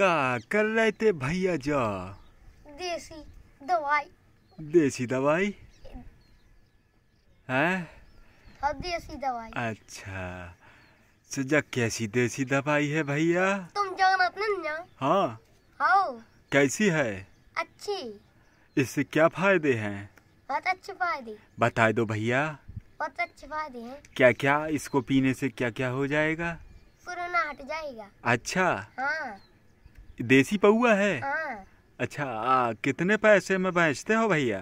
का कर रहे थे भैया जा देसी दवाई देसी दवाई है हाँ, देसी दवाई अच्छा सजा कैसी देसी दवाई है भैया तुम जान अपने हाँ हाँ कैसी है अच्छी इससे क्या फायदे हैं बहुत अच्छे फायदे बता दो भैया बहुत अच्छे फायदे हैं क्या क्या इसको पीने से क्या क्या हो जाएगा कोरोना हट जाएगा अच्छा हाँ देसी पौआ है आ, हाँ। अच्छा आ, कितने पैसे में बेचते हो भैया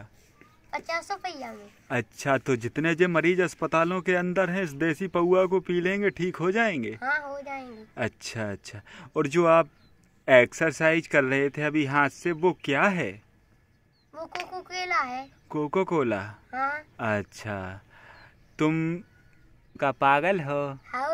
पचास रुपया में अच्छा तो जितने जो मरीज अस्पतालों के अंदर हैं इस देसी पौआ को पी लेंगे ठीक हो जाएंगे हाँ हो जाएंगे अच्छा अच्छा और जो आप एक्सरसाइज कर रहे थे अभी हाथ से वो क्या है वो कोको कोला है कोको कोला हाँ अच्छा तुम का पागल हो हाँ।